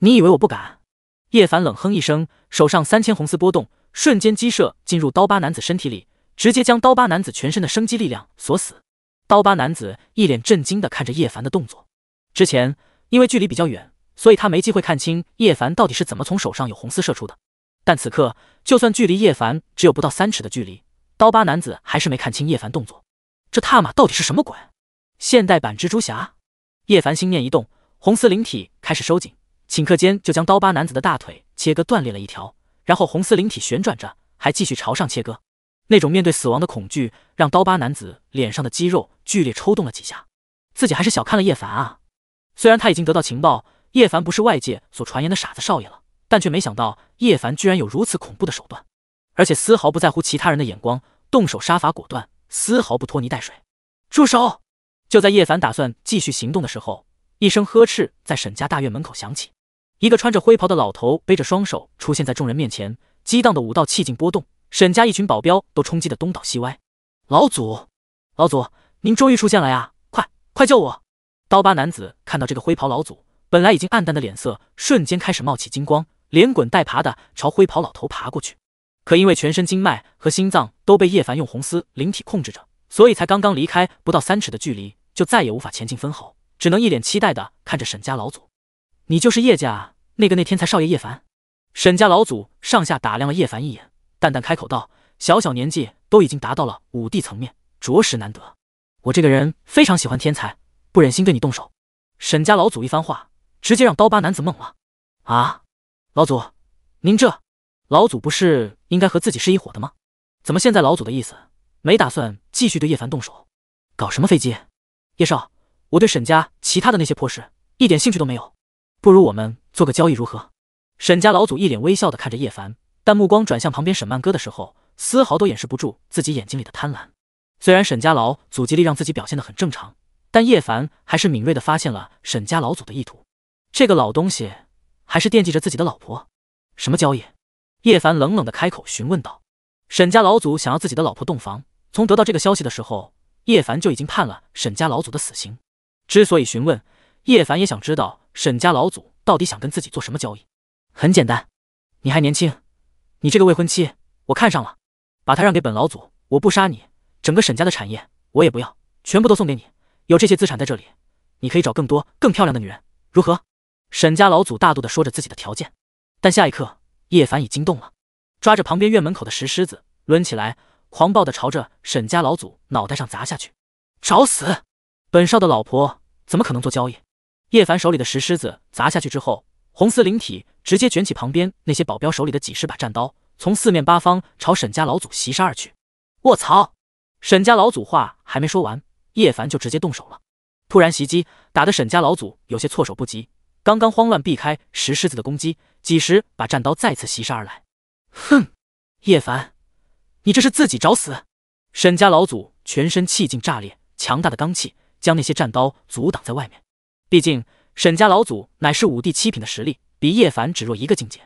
你以为我不敢？叶凡冷哼一声，手上三千红丝波动，瞬间激射进入刀疤男子身体里，直接将刀疤男子全身的生机力量锁死。刀疤男子一脸震惊地看着叶凡的动作，之前因为距离比较远，所以他没机会看清叶凡到底是怎么从手上有红丝射出的。但此刻，就算距离叶凡只有不到三尺的距离，刀疤男子还是没看清叶凡动作。这踏马到底是什么鬼？现代版蜘蛛侠？叶凡心念一动，红丝灵体开始收紧。顷刻间就将刀疤男子的大腿切割断裂了一条，然后红丝灵体旋转着，还继续朝上切割。那种面对死亡的恐惧，让刀疤男子脸上的肌肉剧烈抽动了几下。自己还是小看了叶凡啊！虽然他已经得到情报，叶凡不是外界所传言的傻子少爷了，但却没想到叶凡居然有如此恐怖的手段，而且丝毫不在乎其他人的眼光，动手杀伐果断，丝毫不拖泥带水。住手！就在叶凡打算继续行动的时候，一声呵斥在沈家大院门口响起。一个穿着灰袍的老头背着双手出现在众人面前，激荡的武道气劲波动，沈家一群保镖都冲击的东倒西歪。老祖，老祖，您终于出现了呀！快快救我！刀疤男子看到这个灰袍老祖，本来已经暗淡的脸色瞬间开始冒起金光，连滚带爬的朝灰袍老头爬过去。可因为全身经脉和心脏都被叶凡用红丝灵体控制着，所以才刚刚离开不到三尺的距离，就再也无法前进分毫，只能一脸期待的看着沈家老祖。你就是叶家那个那天才少爷叶凡？沈家老祖上下打量了叶凡一眼，淡淡开口道：“小小年纪都已经达到了武帝层面，着实难得。我这个人非常喜欢天才，不忍心对你动手。”沈家老祖一番话，直接让刀疤男子懵了：“啊，老祖，您这……老祖不是应该和自己是一伙的吗？怎么现在老祖的意思没打算继续对叶凡动手？搞什么飞机？叶少，我对沈家其他的那些破事一点兴趣都没有。”不如我们做个交易如何？沈家老祖一脸微笑的看着叶凡，但目光转向旁边沈曼歌的时候，丝毫都掩饰不住自己眼睛里的贪婪。虽然沈家老祖极力让自己表现的很正常，但叶凡还是敏锐的发现了沈家老祖的意图。这个老东西还是惦记着自己的老婆？什么交易？叶凡冷冷的开口询问道。沈家老祖想要自己的老婆洞房，从得到这个消息的时候，叶凡就已经判了沈家老祖的死刑。之所以询问。叶凡也想知道沈家老祖到底想跟自己做什么交易。很简单，你还年轻，你这个未婚妻我看上了，把她让给本老祖，我不杀你，整个沈家的产业我也不要，全部都送给你。有这些资产在这里，你可以找更多更漂亮的女人，如何？沈家老祖大度的说着自己的条件，但下一刻，叶凡已经动了，抓着旁边院门口的石狮子，抡起来，狂暴的朝着沈家老祖脑袋上砸下去，找死！本少的老婆怎么可能做交易？叶凡手里的石狮子砸下去之后，红丝灵体直接卷起旁边那些保镖手里的几十把战刀，从四面八方朝沈家老祖袭杀而去。我操！沈家老祖话还没说完，叶凡就直接动手了。突然袭击，打得沈家老祖有些措手不及。刚刚慌乱避开石狮子的攻击，几十把战刀再次袭杀而来。哼，叶凡，你这是自己找死！沈家老祖全身气劲炸裂，强大的罡气将那些战刀阻挡在外面。毕竟，沈家老祖乃是五帝七品的实力，比叶凡只弱一个境界。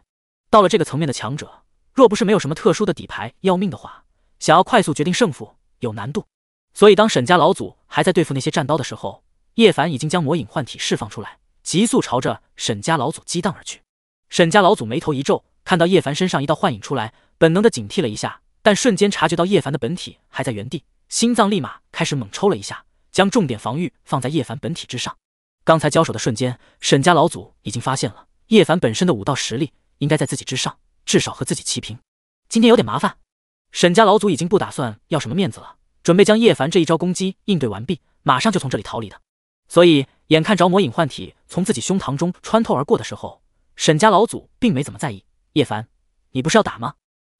到了这个层面的强者，若不是没有什么特殊的底牌要命的话，想要快速决定胜负有难度。所以，当沈家老祖还在对付那些战刀的时候，叶凡已经将魔影幻体释放出来，急速朝着沈家老祖激荡而去。沈家老祖眉头一皱，看到叶凡身上一道幻影出来，本能的警惕了一下，但瞬间察觉到叶凡的本体还在原地，心脏立马开始猛抽了一下，将重点防御放在叶凡本体之上。刚才交手的瞬间，沈家老祖已经发现了叶凡本身的武道实力应该在自己之上，至少和自己齐平。今天有点麻烦，沈家老祖已经不打算要什么面子了，准备将叶凡这一招攻击应对完毕，马上就从这里逃离的。所以眼看着魔影幻体从自己胸膛中穿透而过的时候，沈家老祖并没怎么在意。叶凡，你不是要打吗？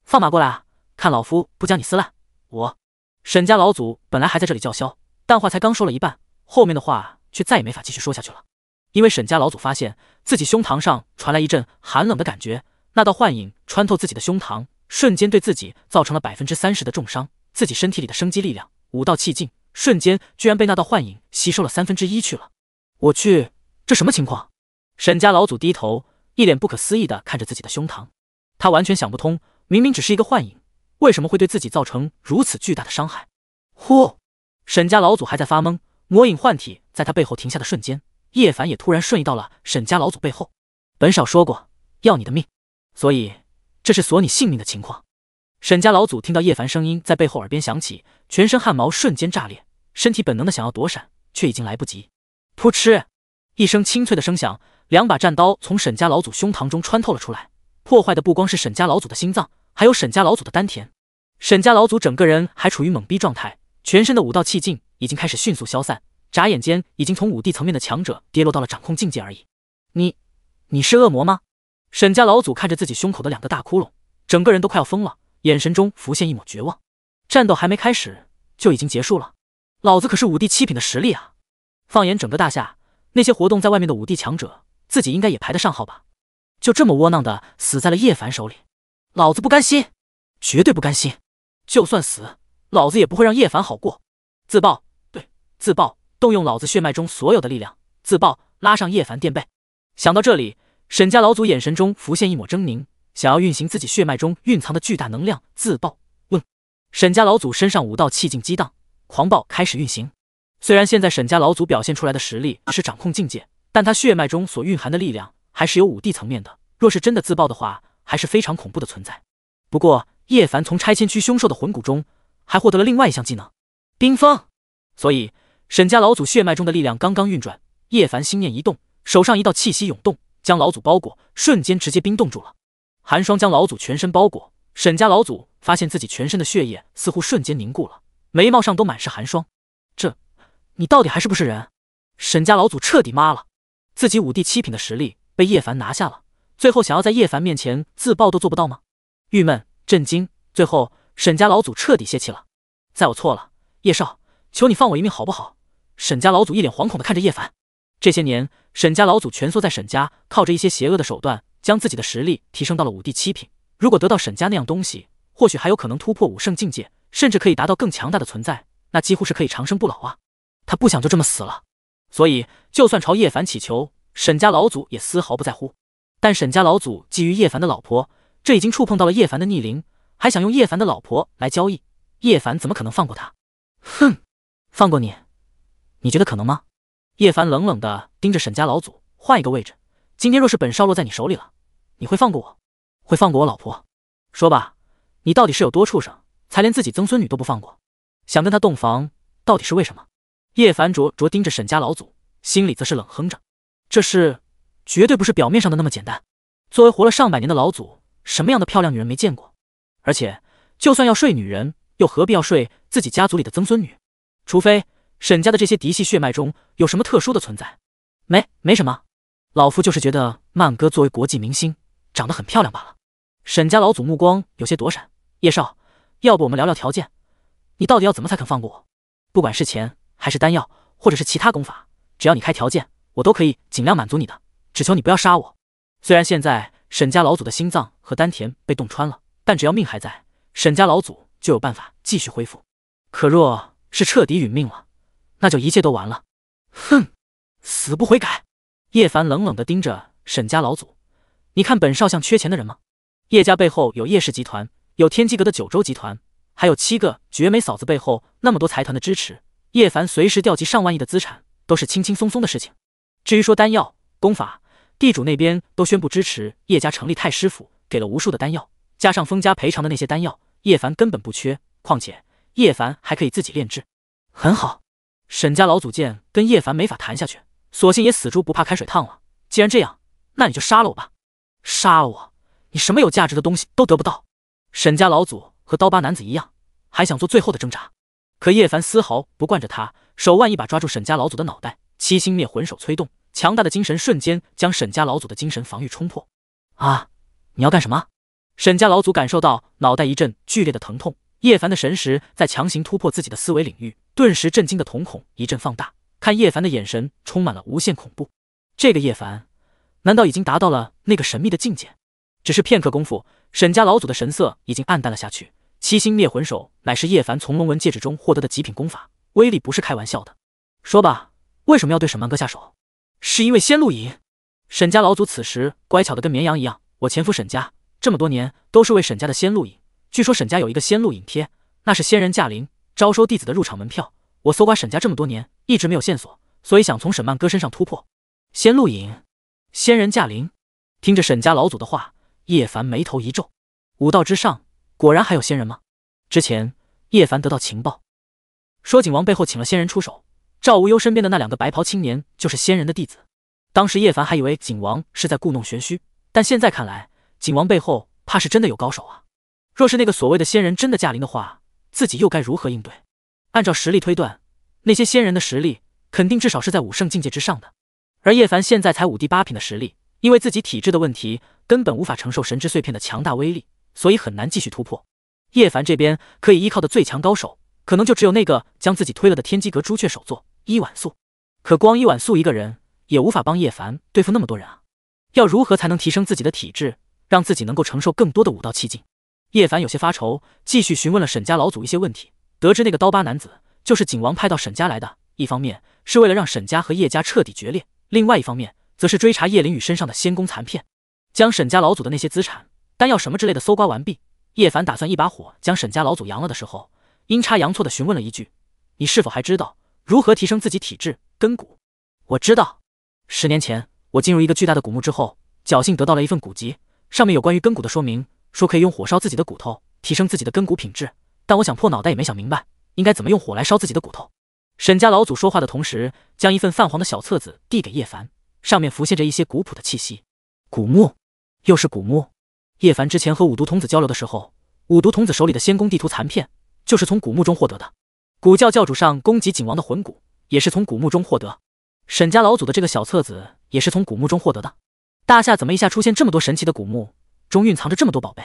放马过来啊！看老夫不将你撕烂！我……沈家老祖本来还在这里叫嚣，但话才刚说了一半，后面的话。却再也没法继续说下去了，因为沈家老祖发现自己胸膛上传来一阵寒冷的感觉，那道幻影穿透自己的胸膛，瞬间对自己造成了百分之三十的重伤，自己身体里的生机力量、五道气劲，瞬间居然被那道幻影吸收了三分之一去了。我去，这什么情况？沈家老祖低头，一脸不可思议地看着自己的胸膛，他完全想不通，明明只是一个幻影，为什么会对自己造成如此巨大的伤害？呼，沈家老祖还在发懵。魔影幻体在他背后停下的瞬间，叶凡也突然瞬移到了沈家老祖背后。本少说过要你的命，所以这是索你性命的情况。沈家老祖听到叶凡声音在背后耳边响起，全身汗毛瞬间炸裂，身体本能的想要躲闪，却已经来不及。噗嗤一声清脆的声响，两把战刀从沈家老祖胸膛中穿透了出来，破坏的不光是沈家老祖的心脏，还有沈家老祖的丹田。沈家老祖整个人还处于懵逼状态，全身的武道气劲。已经开始迅速消散，眨眼间已经从武帝层面的强者跌落到了掌控境界而已。你，你是恶魔吗？沈家老祖看着自己胸口的两个大窟窿，整个人都快要疯了，眼神中浮现一抹绝望。战斗还没开始就已经结束了，老子可是武帝七品的实力啊！放眼整个大夏，那些活动在外面的武帝强者，自己应该也排得上号吧？就这么窝囊的死在了叶凡手里，老子不甘心，绝对不甘心！就算死，老子也不会让叶凡好过。自爆！自爆，动用老子血脉中所有的力量！自爆，拉上叶凡垫背。想到这里，沈家老祖眼神中浮现一抹狰狞，想要运行自己血脉中蕴藏的巨大能量。自爆！问，沈家老祖身上五道气劲激荡，狂暴开始运行。虽然现在沈家老祖表现出来的实力是掌控境界，但他血脉中所蕴含的力量还是有武帝层面的。若是真的自爆的话，还是非常恐怖的存在。不过，叶凡从拆迁区凶兽的魂骨中还获得了另外一项技能——冰封，所以。沈家老祖血脉中的力量刚刚运转，叶凡心念一动，手上一道气息涌动，将老祖包裹，瞬间直接冰冻住了。寒霜将老祖全身包裹，沈家老祖发现自己全身的血液似乎瞬间凝固了，眉毛上都满是寒霜。这，你到底还是不是人？沈家老祖彻底妈了，自己五帝七品的实力被叶凡拿下了，最后想要在叶凡面前自爆都做不到吗？郁闷，震惊，最后沈家老祖彻底泄气了。在我错了，叶少，求你放我一命好不好？沈家老祖一脸惶恐的看着叶凡。这些年，沈家老祖蜷缩在沈家，靠着一些邪恶的手段，将自己的实力提升到了武帝七品。如果得到沈家那样东西，或许还有可能突破武圣境界，甚至可以达到更强大的存在，那几乎是可以长生不老啊！他不想就这么死了，所以就算朝叶凡祈求，沈家老祖也丝毫不在乎。但沈家老祖觊觎叶凡的老婆，这已经触碰到了叶凡的逆鳞，还想用叶凡的老婆来交易，叶凡怎么可能放过他？哼，放过你？你觉得可能吗？叶凡冷冷的盯着沈家老祖，换一个位置，今天若是本少落在你手里了，你会放过我？会放过我老婆？说吧，你到底是有多畜生，才连自己曾孙女都不放过？想跟他洞房，到底是为什么？叶凡灼灼盯着沈家老祖，心里则是冷哼着，这事绝对不是表面上的那么简单。作为活了上百年的老祖，什么样的漂亮女人没见过？而且，就算要睡女人，又何必要睡自己家族里的曾孙女？除非……沈家的这些嫡系血脉中有什么特殊的存在？没，没什么。老夫就是觉得曼哥作为国际明星，长得很漂亮罢了。沈家老祖目光有些躲闪。叶少，要不我们聊聊条件？你到底要怎么才肯放过我？不管是钱，还是丹药，或者是其他功法，只要你开条件，我都可以尽量满足你的。只求你不要杀我。虽然现在沈家老祖的心脏和丹田被洞穿了，但只要命还在，沈家老祖就有办法继续恢复。可若是彻底殒命了，那就一切都完了，哼，死不悔改！叶凡冷冷地盯着沈家老祖，你看本少像缺钱的人吗？叶家背后有叶氏集团，有天机阁的九州集团，还有七个绝美嫂子背后那么多财团的支持，叶凡随时调集上万亿的资产都是轻轻松松的事情。至于说丹药、功法，地主那边都宣布支持叶家成立太师府，给了无数的丹药，加上封家赔偿的那些丹药，叶凡根本不缺。况且叶凡还可以自己炼制，很好。沈家老祖见跟叶凡没法谈下去，索性也死猪不怕开水烫了。既然这样，那你就杀了我吧！杀了我，你什么有价值的东西都得不到。沈家老祖和刀疤男子一样，还想做最后的挣扎，可叶凡丝毫不惯着他，手腕一把抓住沈家老祖的脑袋，七星灭魂手催动，强大的精神瞬间将沈家老祖的精神防御冲破。啊！你要干什么？沈家老祖感受到脑袋一阵剧烈的疼痛。叶凡的神识在强行突破自己的思维领域，顿时震惊的瞳孔一阵放大，看叶凡的眼神充满了无限恐怖。这个叶凡，难道已经达到了那个神秘的境界？只是片刻功夫，沈家老祖的神色已经暗淡了下去。七星灭魂手乃是叶凡从龙纹戒指中获得的极品功法，威力不是开玩笑的。说吧，为什么要对沈曼哥下手？是因为仙露影。沈家老祖此时乖巧的跟绵羊一样。我潜伏沈家这么多年，都是为沈家的仙露影。据说沈家有一个仙路影贴，那是仙人驾临招收弟子的入场门票。我搜刮沈家这么多年，一直没有线索，所以想从沈曼歌身上突破。仙路影，仙人驾临。听着沈家老祖的话，叶凡眉头一皱：武道之上，果然还有仙人吗？之前叶凡得到情报，说景王背后请了仙人出手，赵无忧身边的那两个白袍青年就是仙人的弟子。当时叶凡还以为景王是在故弄玄虚，但现在看来，景王背后怕是真的有高手啊。若是那个所谓的仙人真的驾临的话，自己又该如何应对？按照实力推断，那些仙人的实力肯定至少是在武圣境界之上的。而叶凡现在才武帝八品的实力，因为自己体质的问题，根本无法承受神之碎片的强大威力，所以很难继续突破。叶凡这边可以依靠的最强高手，可能就只有那个将自己推了的天机阁朱雀首座伊婉素。可光伊婉素一个人，也无法帮叶凡对付那么多人啊！要如何才能提升自己的体质，让自己能够承受更多的武道气劲？叶凡有些发愁，继续询问了沈家老祖一些问题，得知那个刀疤男子就是景王派到沈家来的，一方面是为了让沈家和叶家彻底决裂，另外一方面则是追查叶灵宇身上的仙宫残片，将沈家老祖的那些资产、丹药什么之类的搜刮完毕。叶凡打算一把火将沈家老祖扬了的时候，阴差阳错的询问了一句：“你是否还知道如何提升自己体质根骨？”“我知道，十年前我进入一个巨大的古墓之后，侥幸得到了一份古籍，上面有关于根骨的说明。”说可以用火烧自己的骨头提升自己的根骨品质，但我想破脑袋也没想明白，应该怎么用火来烧自己的骨头。沈家老祖说话的同时，将一份泛黄的小册子递给叶凡，上面浮现着一些古朴的气息。古墓，又是古墓。叶凡之前和五毒童子交流的时候，五毒童子手里的仙宫地图残片就是从古墓中获得的。古教教主上攻击景王的魂骨也是从古墓中获得。沈家老祖的这个小册子也是从古墓中获得的。大夏怎么一下出现这么多神奇的古墓？中蕴藏着这么多宝贝，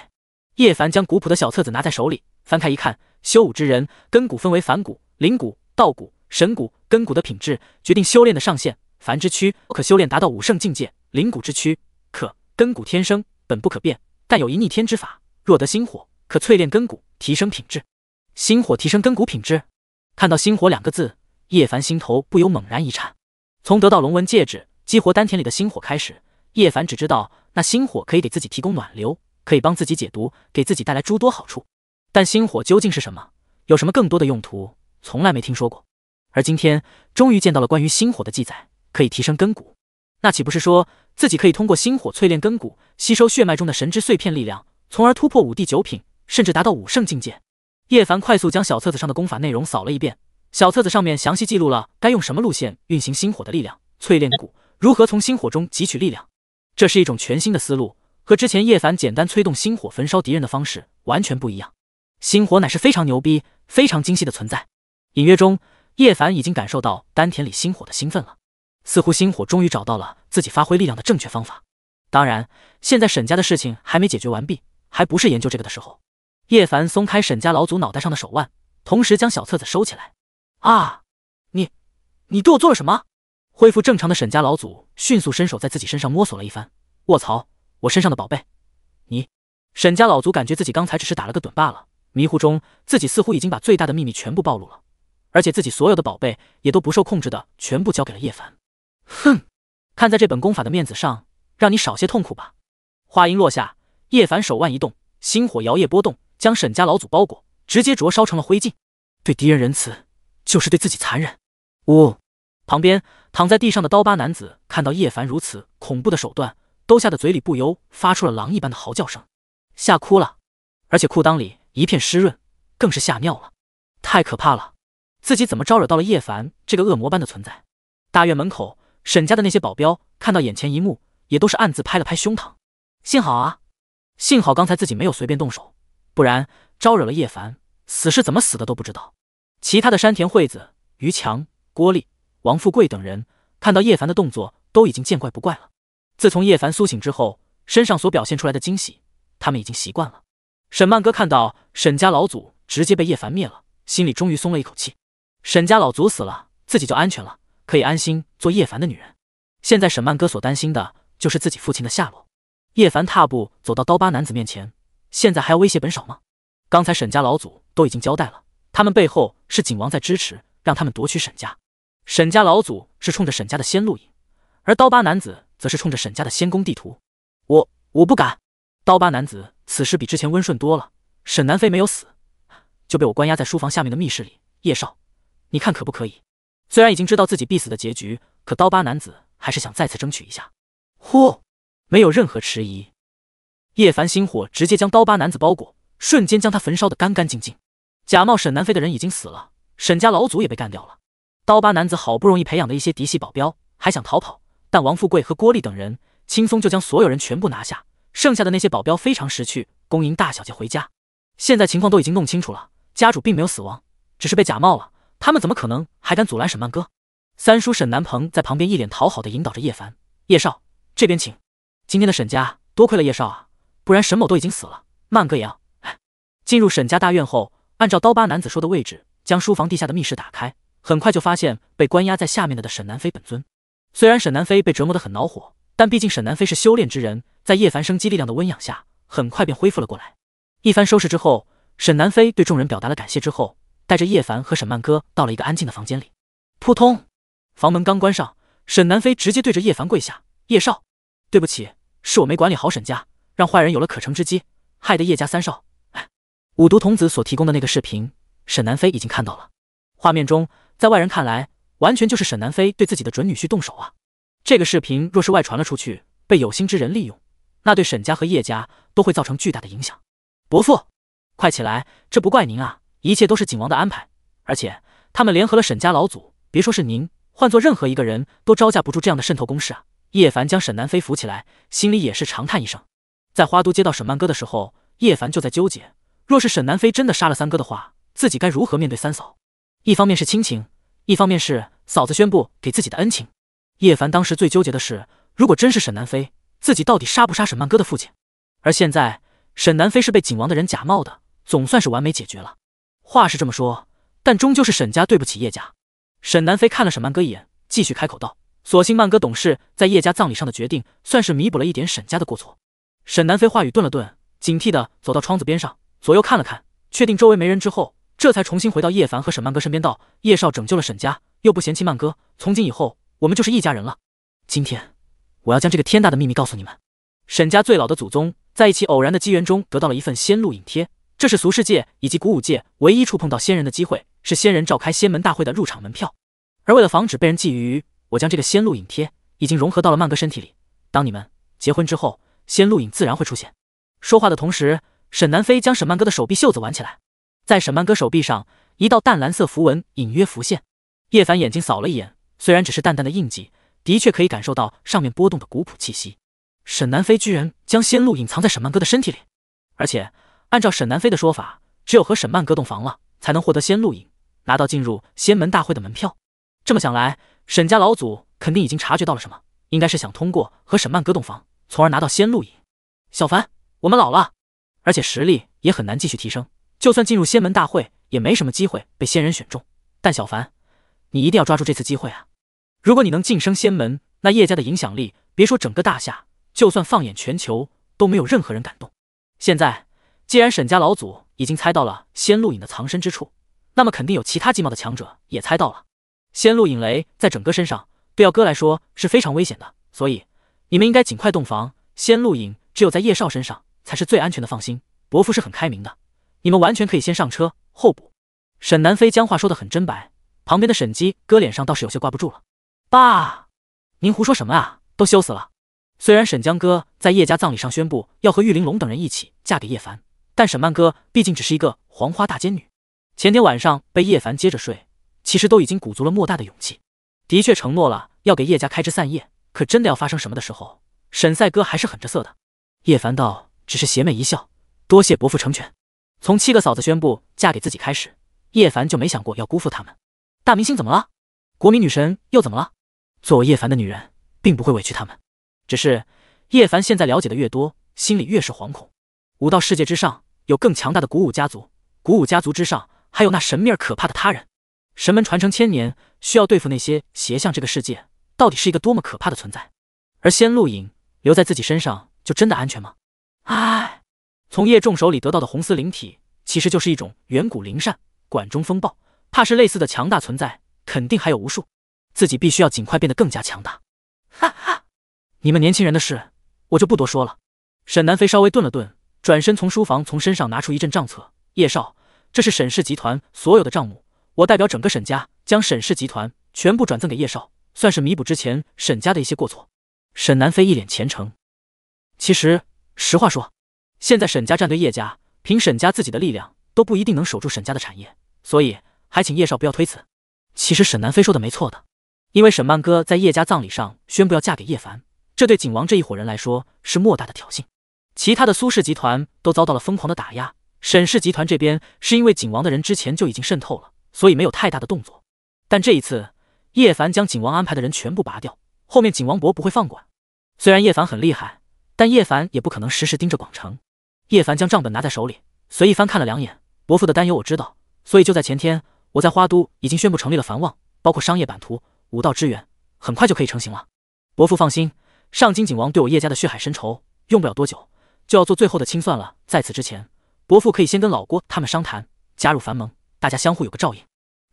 叶凡将古朴的小册子拿在手里，翻开一看，修武之人根骨分为凡骨、灵骨、道骨、神骨，根骨的品质决定修炼的上限。凡之躯可修炼达到武圣境界，灵骨之躯可，根骨天生本不可变，但有一逆天之法，若得心火可淬炼根骨，提升品质。心火提升根骨品质，看到心火两个字，叶凡心头不由猛然一颤。从得到龙纹戒指，激活丹田里的心火开始。叶凡只知道那心火可以给自己提供暖流，可以帮自己解毒，给自己带来诸多好处。但心火究竟是什么？有什么更多的用途？从来没听说过。而今天终于见到了关于心火的记载，可以提升根骨，那岂不是说自己可以通过心火淬炼根骨，吸收血脉中的神之碎片力量，从而突破五帝九品，甚至达到武圣境界？叶凡快速将小册子上的功法内容扫了一遍，小册子上面详细记录了该用什么路线运行心火的力量，淬炼骨，如何从心火中汲取力量。这是一种全新的思路，和之前叶凡简单催动星火焚烧敌人的方式完全不一样。星火乃是非常牛逼、非常精细的存在。隐约中，叶凡已经感受到丹田里星火的兴奋了，似乎星火终于找到了自己发挥力量的正确方法。当然，现在沈家的事情还没解决完毕，还不是研究这个的时候。叶凡松开沈家老祖脑袋上的手腕，同时将小册子收起来。啊！你，你对我做了什么？恢复正常的沈家老祖迅速伸手在自己身上摸索了一番，卧槽！我身上的宝贝，你？沈家老祖感觉自己刚才只是打了个盹罢了，迷糊中自己似乎已经把最大的秘密全部暴露了，而且自己所有的宝贝也都不受控制的全部交给了叶凡。哼，看在这本功法的面子上，让你少些痛苦吧。话音落下，叶凡手腕一动，心火摇曳波动，将沈家老祖包裹，直接灼烧成了灰烬。对敌人仁慈，就是对自己残忍。呜，旁边。躺在地上的刀疤男子看到叶凡如此恐怖的手段，都吓得嘴里不由发出了狼一般的嚎叫声，吓哭了，而且裤裆里一片湿润，更是吓尿了，太可怕了！自己怎么招惹到了叶凡这个恶魔般的存在？大院门口，沈家的那些保镖看到眼前一幕，也都是暗自拍了拍胸膛，幸好啊，幸好刚才自己没有随便动手，不然招惹了叶凡，死是怎么死的都不知道。其他的山田惠子、于强、郭丽。王富贵等人看到叶凡的动作，都已经见怪不怪了。自从叶凡苏醒之后，身上所表现出来的惊喜，他们已经习惯了。沈曼哥看到沈家老祖直接被叶凡灭了，心里终于松了一口气。沈家老祖死了，自己就安全了，可以安心做叶凡的女人。现在沈曼哥所担心的就是自己父亲的下落。叶凡踏步走到刀疤男子面前，现在还要威胁本少吗？刚才沈家老祖都已经交代了，他们背后是景王在支持，让他们夺取沈家。沈家老祖是冲着沈家的仙路引，而刀疤男子则是冲着沈家的仙宫地图。我我不敢。刀疤男子此时比之前温顺多了。沈南飞没有死，就被我关押在书房下面的密室里。叶少，你看可不可以？虽然已经知道自己必死的结局，可刀疤男子还是想再次争取一下。呼！没有任何迟疑，叶凡心火直接将刀疤男子包裹，瞬间将他焚烧得干干净净。假冒沈南飞的人已经死了，沈家老祖也被干掉了。刀疤男子好不容易培养的一些嫡系保镖还想逃跑，但王富贵和郭丽等人轻松就将所有人全部拿下。剩下的那些保镖非常识趣，恭迎大小姐回家。现在情况都已经弄清楚了，家主并没有死亡，只是被假冒了。他们怎么可能还敢阻拦沈曼歌？三叔沈南鹏在旁边一脸讨好的引导着叶凡：“叶少，这边请。”今天的沈家多亏了叶少啊，不然沈某都已经死了，曼哥也要。进入沈家大院后，按照刀疤男子说的位置，将书房地下的密室打开。很快就发现被关押在下面的的沈南飞本尊，虽然沈南飞被折磨的很恼火，但毕竟沈南飞是修炼之人，在叶凡生机力量的温养下，很快便恢复了过来。一番收拾之后，沈南飞对众人表达了感谢之后，带着叶凡和沈曼哥到了一个安静的房间里。扑通，房门刚关上，沈南飞直接对着叶凡跪下：“叶少，对不起，是我没管理好沈家，让坏人有了可乘之机，害得叶家三少……哎，五毒童子所提供的那个视频，沈南飞已经看到了，画面中。”在外人看来，完全就是沈南飞对自己的准女婿动手啊！这个视频若是外传了出去，被有心之人利用，那对沈家和叶家都会造成巨大的影响。伯父，快起来，这不怪您啊！一切都是景王的安排，而且他们联合了沈家老祖，别说是您，换做任何一个人都招架不住这样的渗透攻势啊！叶凡将沈南飞扶起来，心里也是长叹一声。在花都接到沈曼歌的时候，叶凡就在纠结，若是沈南飞真的杀了三哥的话，自己该如何面对三嫂？一方面是亲情，一方面是嫂子宣布给自己的恩情。叶凡当时最纠结的是，如果真是沈南飞，自己到底杀不杀沈曼哥的父亲？而现在，沈南飞是被景王的人假冒的，总算是完美解决了。话是这么说，但终究是沈家对不起叶家。沈南飞看了沈曼哥一眼，继续开口道：“所幸曼哥懂事，在叶家葬礼上的决定，算是弥补了一点沈家的过错。”沈南飞话语顿了顿，警惕的走到窗子边上，左右看了看，确定周围没人之后。这才重新回到叶凡和沈曼哥身边，道：“叶少拯救了沈家，又不嫌弃曼哥，从今以后我们就是一家人了。今天我要将这个天大的秘密告诉你们。沈家最老的祖宗，在一起偶然的机缘中得到了一份仙录影贴，这是俗世界以及古武界唯一触碰到仙人的机会，是仙人召开仙门大会的入场门票。而为了防止被人觊觎，我将这个仙录影贴已经融合到了曼哥身体里。当你们结婚之后，仙录影自然会出现。”说话的同时，沈南飞将沈曼哥的手臂袖子挽起来。在沈曼歌手臂上，一道淡蓝色符文隐约浮现。叶凡眼睛扫了一眼，虽然只是淡淡的印记，的确可以感受到上面波动的古朴气息。沈南飞居然将仙露隐藏在沈曼歌的身体里，而且按照沈南飞的说法，只有和沈曼歌洞房了，才能获得仙露引，拿到进入仙门大会的门票。这么想来，沈家老祖肯定已经察觉到了什么，应该是想通过和沈曼歌洞房，从而拿到仙露引。小凡，我们老了，而且实力也很难继续提升。就算进入仙门大会，也没什么机会被仙人选中。但小凡，你一定要抓住这次机会啊！如果你能晋升仙门，那叶家的影响力，别说整个大夏，就算放眼全球，都没有任何人敢动。现在既然沈家老祖已经猜到了仙露影的藏身之处，那么肯定有其他地貌的强者也猜到了。仙露影雷在整个身上，对耀哥来说是非常危险的，所以你们应该尽快洞房。仙露影只有在叶少身上才是最安全的，放心。伯父是很开明的。你们完全可以先上车后补。沈南飞将话说得很真白，旁边的沈姬哥脸上倒是有些挂不住了。爸，您胡说什么啊？都羞死了。虽然沈江哥在叶家葬礼上宣布要和玉玲珑等人一起嫁给叶凡，但沈曼哥毕竟只是一个黄花大仙女，前天晚上被叶凡接着睡，其实都已经鼓足了莫大的勇气，的确承诺了要给叶家开枝散叶。可真的要发生什么的时候，沈赛哥还是狠着色的。叶凡道，只是邪魅一笑，多谢伯父成全。从七个嫂子宣布嫁给自己开始，叶凡就没想过要辜负他们。大明星怎么了？国民女神又怎么了？作为叶凡的女人，并不会委屈他们。只是叶凡现在了解的越多，心里越是惶恐。武道世界之上，有更强大的鼓舞家族；鼓舞家族之上，还有那神秘而可怕的他人。神门传承千年，需要对付那些邪象。这个世界到底是一个多么可怕的存在？而仙露影留在自己身上，就真的安全吗？唉。从叶仲手里得到的红丝灵体，其实就是一种远古灵善。管中风暴，怕是类似的强大存在，肯定还有无数。自己必须要尽快变得更加强大。哈哈，你们年轻人的事，我就不多说了。沈南飞稍微顿了顿，转身从书房从身上拿出一阵账册。叶少，这是沈氏集团所有的账目，我代表整个沈家，将沈氏集团全部转赠给叶少，算是弥补之前沈家的一些过错。沈南飞一脸虔诚。其实，实话说。现在沈家战队叶家，凭沈家自己的力量都不一定能守住沈家的产业，所以还请叶少不要推辞。其实沈南飞说的没错的，因为沈曼歌在叶家葬礼上宣布要嫁给叶凡，这对景王这一伙人来说是莫大的挑衅。其他的苏氏集团都遭到了疯狂的打压，沈氏集团这边是因为景王的人之前就已经渗透了，所以没有太大的动作。但这一次，叶凡将景王安排的人全部拔掉，后面景王伯不会放过。虽然叶凡很厉害，但叶凡也不可能时时盯着广城。叶凡将账本拿在手里，随意翻看了两眼。伯父的担忧我知道，所以就在前天，我在花都已经宣布成立了繁望，包括商业版图、武道支源，很快就可以成型了。伯父放心，上京景王对我叶家的血海深仇，用不了多久就要做最后的清算了。在此之前，伯父可以先跟老郭他们商谈加入繁盟，大家相互有个照应。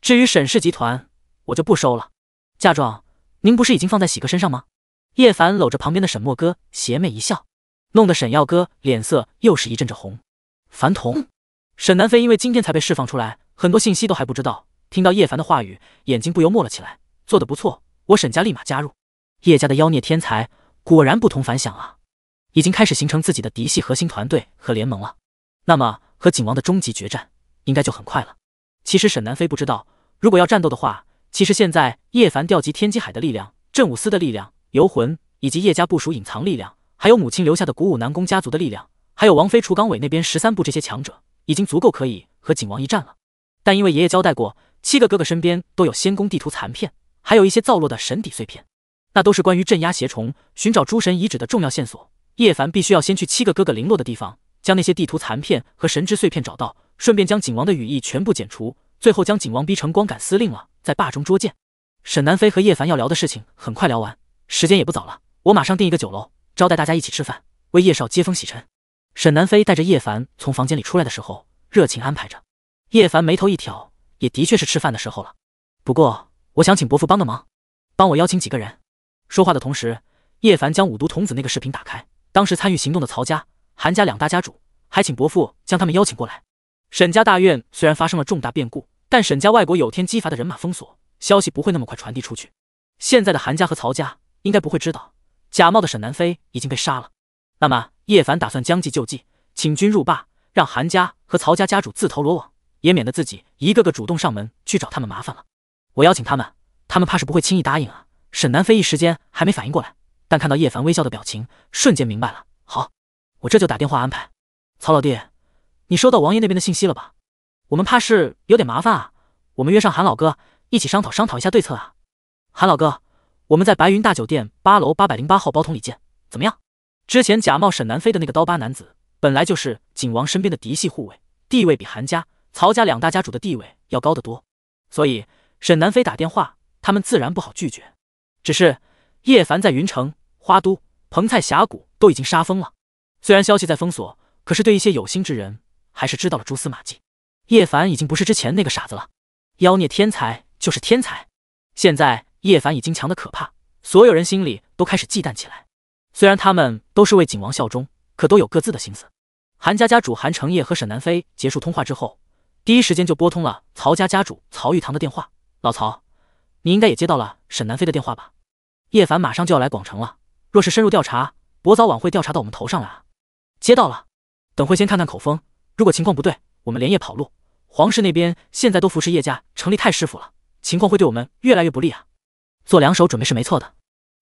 至于沈氏集团，我就不收了。嫁妆，您不是已经放在喜哥身上吗？叶凡搂着旁边的沈墨哥，邪魅一笑。弄得沈耀哥脸色又是一阵着红。樊童，沈南飞因为今天才被释放出来，很多信息都还不知道。听到叶凡的话语，眼睛不由默了起来。做得不错，我沈家立马加入叶家的妖孽天才，果然不同凡响啊！已经开始形成自己的嫡系核心团队和联盟了。那么和景王的终极决战应该就很快了。其实沈南飞不知道，如果要战斗的话，其实现在叶凡调集天机海的力量、镇武司的力量、游魂，以及叶家部署隐藏力量。还有母亲留下的鼓舞南宫家族的力量，还有王妃楚刚伟那边十三部这些强者，已经足够可以和景王一战了。但因为爷爷交代过，七个哥哥身边都有仙宫地图残片，还有一些造落的神邸碎片，那都是关于镇压邪虫、寻找诸神遗址的重要线索。叶凡必须要先去七个哥哥零落的地方，将那些地图残片和神之碎片找到，顺便将景王的羽翼全部剪除，最后将景王逼成光杆司令了，在霸中捉剑。沈南飞和叶凡要聊的事情很快聊完，时间也不早了，我马上订一个酒楼。招待大家一起吃饭，为叶少接风洗尘。沈南飞带着叶凡从房间里出来的时候，热情安排着。叶凡眉头一挑，也的确是吃饭的时候了。不过，我想请伯父帮个忙，帮我邀请几个人。说话的同时，叶凡将五毒童子那个视频打开。当时参与行动的曹家、韩家两大家主，还请伯父将他们邀请过来。沈家大院虽然发生了重大变故，但沈家外国有天机阀的人马封锁，消息不会那么快传递出去。现在的韩家和曹家应该不会知道。假冒的沈南飞已经被杀了，那么叶凡打算将计就计，请君入霸，让韩家和曹家家主自投罗网，也免得自己一个个主动上门去找他们麻烦了。我邀请他们，他们怕是不会轻易答应啊。沈南飞一时间还没反应过来，但看到叶凡微笑的表情，瞬间明白了。好，我这就打电话安排。曹老弟，你收到王爷那边的信息了吧？我们怕是有点麻烦啊。我们约上韩老哥一起商讨商讨一下对策啊。韩老哥。我们在白云大酒店八楼八百零八号包间里见，怎么样？之前假冒沈南飞的那个刀疤男子，本来就是景王身边的嫡系护卫，地位比韩家、曹家两大家主的地位要高得多，所以沈南飞打电话，他们自然不好拒绝。只是叶凡在云城、花都、彭蔡峡谷都已经杀疯了，虽然消息在封锁，可是对一些有心之人还是知道了蛛丝马迹。叶凡已经不是之前那个傻子了，妖孽天才就是天才，现在。叶凡已经强的可怕，所有人心里都开始忌惮起来。虽然他们都是为景王效忠，可都有各自的心思。韩家家主韩承业和沈南飞结束通话之后，第一时间就拨通了曹家家主曹玉堂的电话：“老曹，你应该也接到了沈南飞的电话吧？叶凡马上就要来广城了，若是深入调查，我早晚会调查到我们头上来啊！”“接到了，等会先看看口风，如果情况不对，我们连夜跑路。皇室那边现在都扶持叶家成立太师府了，情况会对我们越来越不利啊！”做两手准备是没错的，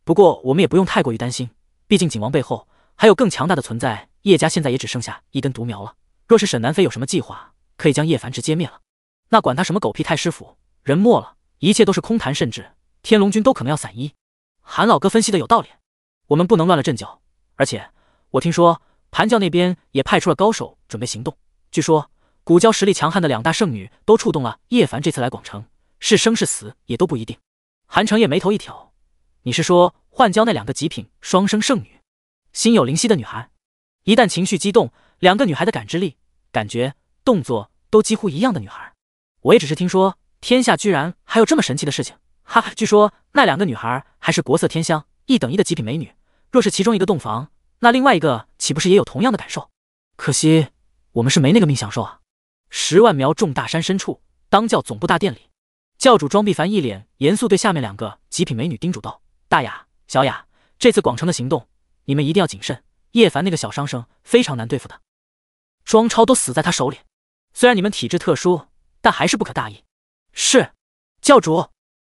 不过我们也不用太过于担心，毕竟景王背后还有更强大的存在。叶家现在也只剩下一根独苗了，若是沈南飞有什么计划，可以将叶凡直接灭了，那管他什么狗屁太师府，人没了，一切都是空谈。甚至天龙军都可能要散一。韩老哥分析的有道理，我们不能乱了阵脚。而且我听说盘教那边也派出了高手准备行动，据说古教实力强悍的两大圣女都触动了叶凡，这次来广城是生是死也都不一定。韩成业眉头一挑，你是说幻娇那两个极品双生圣女，心有灵犀的女孩，一旦情绪激动，两个女孩的感知力、感觉、动作都几乎一样的女孩。我也只是听说，天下居然还有这么神奇的事情，哈哈！据说那两个女孩还是国色天香，一等一的极品美女。若是其中一个洞房，那另外一个岂不是也有同样的感受？可惜我们是没那个命享受啊！十万苗重大山深处，当教总部大殿里。教主庄碧凡一脸严肃，对下面两个极品美女叮嘱道：“大雅、小雅，这次广城的行动，你们一定要谨慎。叶凡那个小伤生非常难对付的，庄超都死在他手里。虽然你们体质特殊，但还是不可大意。”是，教主。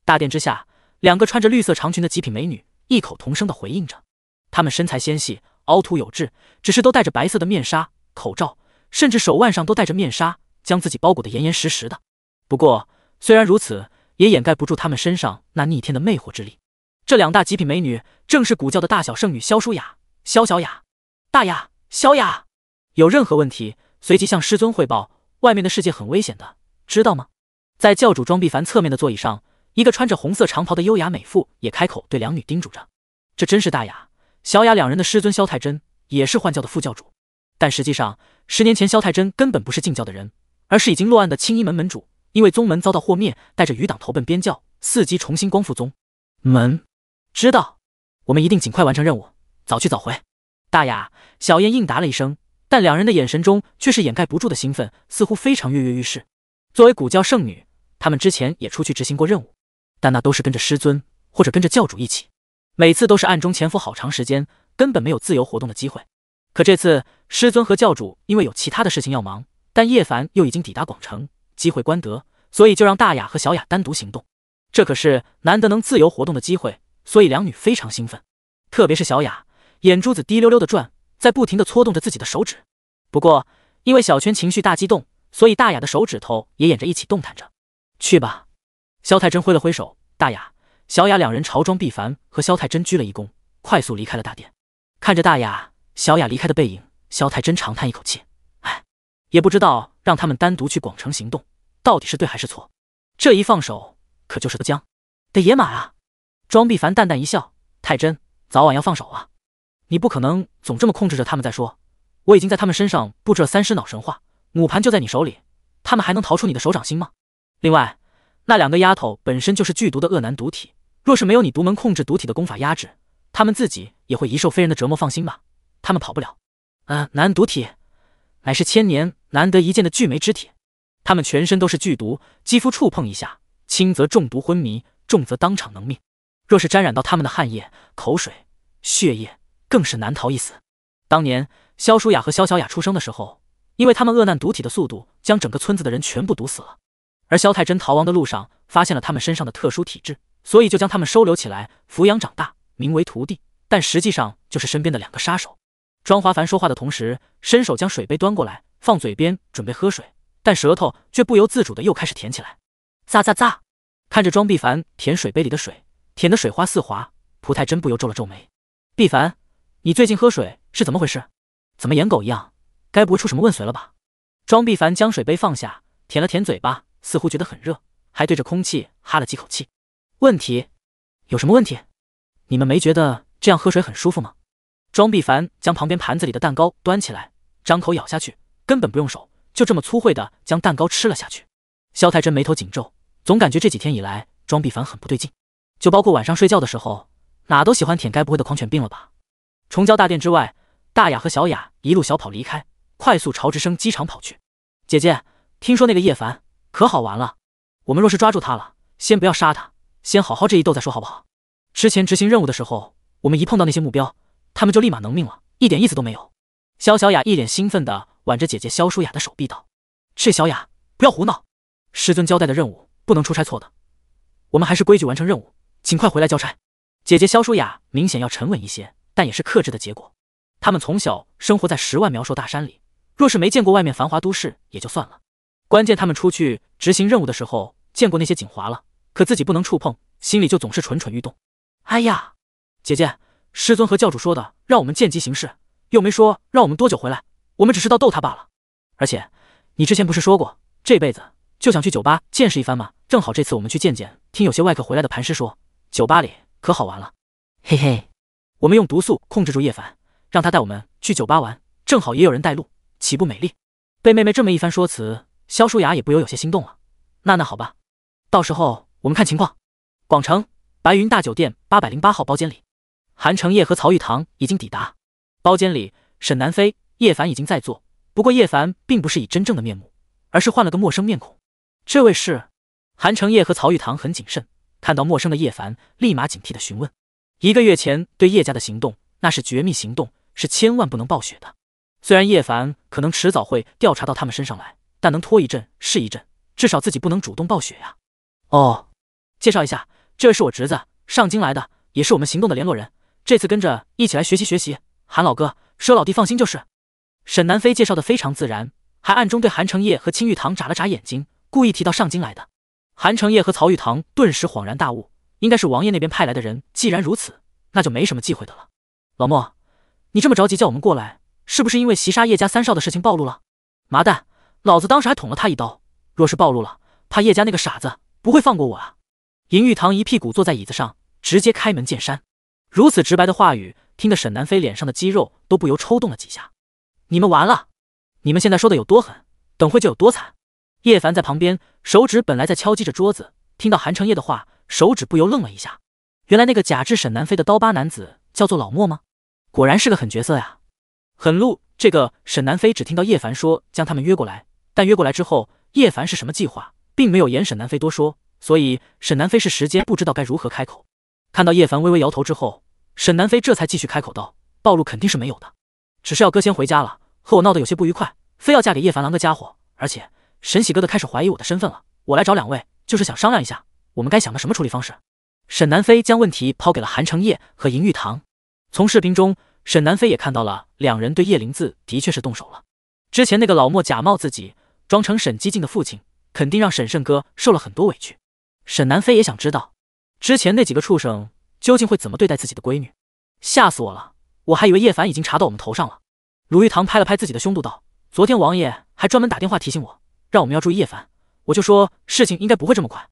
大殿之下，两个穿着绿色长裙的极品美女异口同声的回应着。她们身材纤细，凹凸有致，只是都戴着白色的面纱、口罩，甚至手腕上都戴着面纱，将自己包裹得严严实实的。不过。虽然如此，也掩盖不住他们身上那逆天的魅惑之力。这两大极品美女，正是古教的大小圣女萧舒雅、萧小雅。大雅、萧雅，有任何问题，随即向师尊汇报。外面的世界很危险的，知道吗？在教主庄壁凡侧面的座椅上，一个穿着红色长袍的优雅美妇也开口对两女叮嘱着：“这真是大雅、小雅两人的师尊萧太真，也是幻教的副教主。但实际上，十年前萧太真根本不是进教的人，而是已经落案的青衣门门主。”因为宗门遭到祸灭，带着余党投奔边教，伺机重新光复宗门。知道，我们一定尽快完成任务，早去早回。大雅、小燕应答了一声，但两人的眼神中却是掩盖不住的兴奋，似乎非常跃跃欲试。作为古教圣女，他们之前也出去执行过任务，但那都是跟着师尊或者跟着教主一起，每次都是暗中潜伏好长时间，根本没有自由活动的机会。可这次，师尊和教主因为有其他的事情要忙，但叶凡又已经抵达广城。机会关得，所以就让大雅和小雅单独行动。这可是难得能自由活动的机会，所以两女非常兴奋，特别是小雅，眼珠子滴溜溜的转，在不停的搓动着自己的手指。不过因为小圈情绪大激动，所以大雅的手指头也演着一起动弹着。去吧，萧太真挥了挥手，大雅、小雅两人朝庄碧凡和萧太真鞠了一躬，快速离开了大殿。看着大雅、小雅离开的背影，萧太真长叹一口气。也不知道让他们单独去广城行动，到底是对还是错。这一放手，可就是个将得野马啊！庄碧凡淡淡一笑：“太真，早晚要放手啊，你不可能总这么控制着他们。再说，我已经在他们身上布置了三尸脑神话母盘，就在你手里，他们还能逃出你的手掌心吗？另外，那两个丫头本身就是剧毒的恶男毒体，若是没有你独门控制毒体的功法压制，他们自己也会一受非人的折磨。放心吧，他们跑不了。嗯，男毒体。”乃是千年难得一见的巨眉之体，他们全身都是剧毒，肌肤触碰一下，轻则中毒昏迷，重则当场能命。若是沾染到他们的汗液、口水、血液，更是难逃一死。当年萧舒雅和萧小雅出生的时候，因为他们恶难毒体的速度，将整个村子的人全部毒死了。而萧太真逃亡的路上，发现了他们身上的特殊体质，所以就将他们收留起来，抚养长大，名为徒弟，但实际上就是身边的两个杀手。庄华凡说话的同时，伸手将水杯端过来，放嘴边准备喝水，但舌头却不由自主的又开始舔起来。咋咋咋！看着庄碧凡舔水杯里的水，舔的水花似滑，蒲太真不由皱了皱眉。碧凡，你最近喝水是怎么回事？怎么舔狗一样？该不会出什么问随了吧？庄碧凡将水杯放下，舔了舔嘴巴，似乎觉得很热，还对着空气哈了几口气。问题？有什么问题？你们没觉得这样喝水很舒服吗？庄碧凡将旁边盘子里的蛋糕端起来，张口咬下去，根本不用手，就这么粗会的将蛋糕吃了下去。萧太真眉头紧皱，总感觉这几天以来庄碧凡很不对劲，就包括晚上睡觉的时候，哪都喜欢舔，该不会得狂犬病了吧？崇教大殿之外，大雅和小雅一路小跑离开，快速朝直升机场跑去。姐姐，听说那个叶凡可好玩了，我们若是抓住他了，先不要杀他，先好好这一斗再说，好不好？之前执行任务的时候，我们一碰到那些目标。他们就立马能命了，一点意思都没有。萧小雅一脸兴奋的挽着姐姐萧舒雅的手臂道：“这小雅，不要胡闹！师尊交代的任务不能出差错的，我们还是规矩完成任务，尽快回来交差。”姐姐萧舒雅明显要沉稳一些，但也是克制的结果。他们从小生活在十万苗兽大山里，若是没见过外面繁华都市也就算了，关键他们出去执行任务的时候见过那些锦华了，可自己不能触碰，心里就总是蠢蠢欲动。哎呀，姐姐！师尊和教主说的，让我们见机行事，又没说让我们多久回来，我们只是到逗他罢了。而且你之前不是说过，这辈子就想去酒吧见识一番吗？正好这次我们去见见，听有些外客回来的磐师说，酒吧里可好玩了。嘿嘿，我们用毒素控制住叶凡，让他带我们去酒吧玩，正好也有人带路，岂不美丽？被妹妹这么一番说辞，萧舒雅也不由有些心动了。那那好吧，到时候我们看情况。广城白云大酒店八百零八号包间里。韩成业和曹玉堂已经抵达包间里，沈南飞、叶凡已经在座。不过叶凡并不是以真正的面目，而是换了个陌生面孔。这位是韩成业和曹玉堂，很谨慎，看到陌生的叶凡，立马警惕的询问。一个月前对叶家的行动，那是绝密行动，是千万不能暴雪的。虽然叶凡可能迟早会调查到他们身上来，但能拖一阵是一阵，至少自己不能主动暴雪呀。哦，介绍一下，这位是我侄子，上京来的，也是我们行动的联络人。这次跟着一起来学习学习，韩老哥、佘老弟放心就是。沈南飞介绍的非常自然，还暗中对韩成业和青玉堂眨了眨眼睛，故意提到上京来的。韩成业和曹玉堂顿时恍然大悟，应该是王爷那边派来的人。既然如此，那就没什么忌讳的了。老莫，你这么着急叫我们过来，是不是因为袭杀叶家三少的事情暴露了？麻蛋，老子当时还捅了他一刀，若是暴露了，怕叶家那个傻子不会放过我啊！银玉堂一屁股坐在椅子上，直接开门见山。如此直白的话语，听得沈南飞脸上的肌肉都不由抽动了几下。你们完了！你们现在说的有多狠，等会就有多惨。叶凡在旁边，手指本来在敲击着桌子，听到韩成烨的话，手指不由愣了一下。原来那个假制沈南飞的刀疤男子叫做老莫吗？果然是个狠角色呀！狠路这个沈南飞只听到叶凡说将他们约过来，但约过来之后，叶凡是什么计划，并没有言沈南飞多说，所以沈南飞是时间不知道该如何开口。看到叶凡微微摇头之后，沈南飞这才继续开口道：“暴露肯定是没有的，只是要哥先回家了，和我闹得有些不愉快，非要嫁给叶凡郎的家伙。而且沈喜哥的开始怀疑我的身份了。我来找两位，就是想商量一下，我们该想个什么处理方式。”沈南飞将问题抛给了韩成业和银玉堂。从视频中，沈南飞也看到了两人对叶灵子的确是动手了。之前那个老莫假冒自己，装成沈基进的父亲，肯定让沈胜哥受了很多委屈。沈南飞也想知道。之前那几个畜生究竟会怎么对待自己的闺女？吓死我了！我还以为叶凡已经查到我们头上了。鲁玉堂拍了拍自己的胸肚道：“昨天王爷还专门打电话提醒我，让我们要注意叶凡。我就说事情应该不会这么快。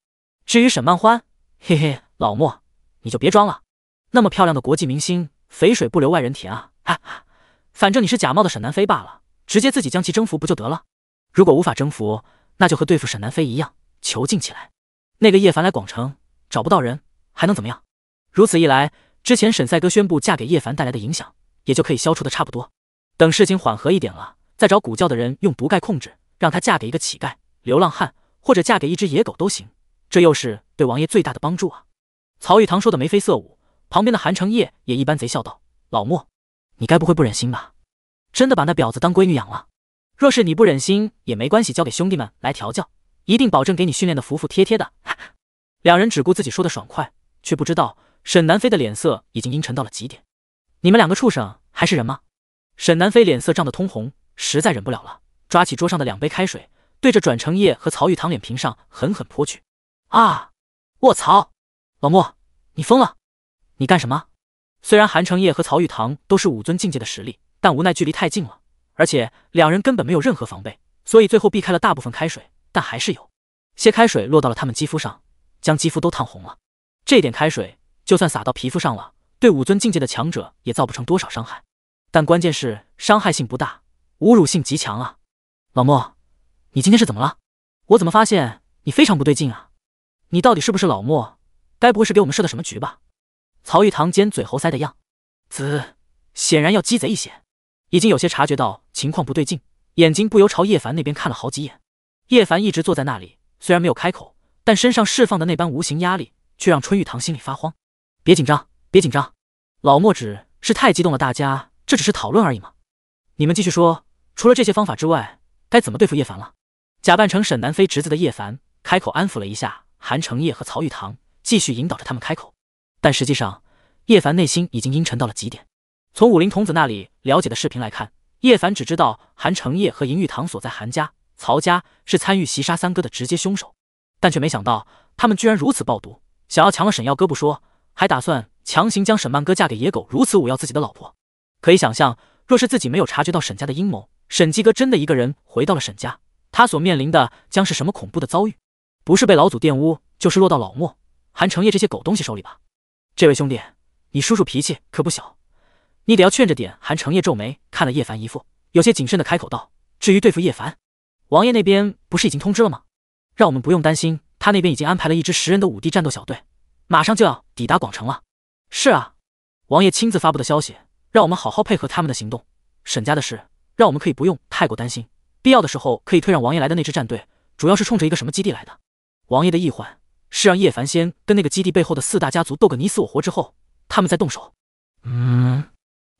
至于沈曼欢，嘿嘿，老莫，你就别装了。那么漂亮的国际明星，肥水不流外人田啊！哈哈，反正你是假冒的沈南飞罢了，直接自己将其征服不就得了？如果无法征服，那就和对付沈南飞一样，囚禁起来。那个叶凡来广城。”找不到人还能怎么样？如此一来，之前沈赛哥宣布嫁给叶凡带来的影响也就可以消除的差不多。等事情缓和一点了，再找古教的人用毒盖控制，让她嫁给一个乞丐、流浪汉，或者嫁给一只野狗都行。这又是对王爷最大的帮助啊！曹玉堂说的眉飞色舞，旁边的韩成业也一般贼笑道：“老莫，你该不会不忍心吧？真的把那婊子当闺女养了？若是你不忍心也没关系，交给兄弟们来调教，一定保证给你训练的服服帖帖的。”两人只顾自己说的爽快，却不知道沈南飞的脸色已经阴沉到了极点。你们两个畜生还是人吗？沈南飞脸色涨得通红，实在忍不了了，抓起桌上的两杯开水，对着转成叶和曹玉堂脸瓶上狠狠泼去。啊！我操！老莫，你疯了？你干什么？虽然韩成业和曹玉堂都是武尊境界的实力，但无奈距离太近了，而且两人根本没有任何防备，所以最后避开了大部分开水，但还是有些开水落到了他们肌肤上。将肌肤都烫红了，这点开水就算洒到皮肤上了，对武尊境界的强者也造不成多少伤害。但关键是伤害性不大，侮辱性极强啊！老莫，你今天是怎么了？我怎么发现你非常不对劲啊？你到底是不是老莫？该不会是给我们设的什么局吧？曹玉堂尖嘴猴腮的样子，显然要鸡贼一些，已经有些察觉到情况不对劲，眼睛不由朝叶凡那边看了好几眼。叶凡一直坐在那里，虽然没有开口。但身上释放的那般无形压力，却让春玉堂心里发慌。别紧张，别紧张，老莫只是太激动了。大家，这只是讨论而已嘛。你们继续说，除了这些方法之外，该怎么对付叶凡了？假扮成沈南飞侄子的叶凡开口安抚了一下韩承业和曹玉堂，继续引导着他们开口。但实际上，叶凡内心已经阴沉到了极点。从武林童子那里了解的视频来看，叶凡只知道韩承业和银玉堂所在韩家、曹家是参与袭杀三哥的直接凶手。但却没想到，他们居然如此暴毒，想要强了沈耀哥不说，还打算强行将沈曼哥嫁给野狗，如此忤要自己的老婆。可以想象，若是自己没有察觉到沈家的阴谋，沈纪哥真的一个人回到了沈家，他所面临的将是什么恐怖的遭遇？不是被老祖玷污，就是落到老莫、韩成业这些狗东西手里吧？这位兄弟，你叔叔脾气可不小，你得要劝着点。韩成业皱眉看了叶凡一副，有些谨慎的开口道：“至于对付叶凡，王爷那边不是已经通知了吗？”让我们不用担心，他那边已经安排了一支十人的五帝战斗小队，马上就要抵达广城了。是啊，王爷亲自发布的消息，让我们好好配合他们的行动。沈家的事，让我们可以不用太过担心，必要的时候可以退让王爷来的那支战队。主要是冲着一个什么基地来的？王爷的意涵是让叶凡先跟那个基地背后的四大家族斗个你死我活之后，他们再动手。嗯，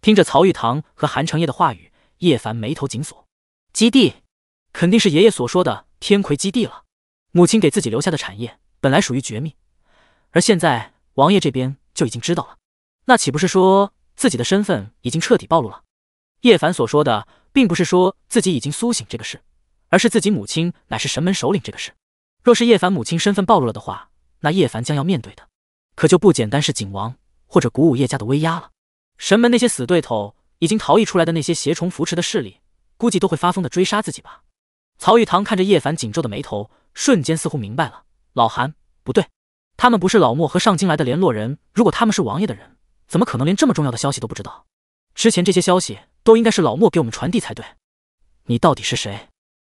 听着曹玉堂和韩成业的话语，叶凡眉头紧锁。基地肯定是爷爷所说的天魁基地了。母亲给自己留下的产业本来属于绝密，而现在王爷这边就已经知道了，那岂不是说自己的身份已经彻底暴露了？叶凡所说的，并不是说自己已经苏醒这个事，而是自己母亲乃是神门首领这个事。若是叶凡母亲身份暴露了的话，那叶凡将要面对的，可就不简单是景王或者鼓舞叶家的威压了。神门那些死对头，已经逃逸出来的那些邪虫扶持的势力，估计都会发疯的追杀自己吧。曹玉堂看着叶凡紧皱的眉头。瞬间似乎明白了，老韩不对，他们不是老莫和上京来的联络人。如果他们是王爷的人，怎么可能连这么重要的消息都不知道？之前这些消息都应该是老莫给我们传递才对。你到底是谁？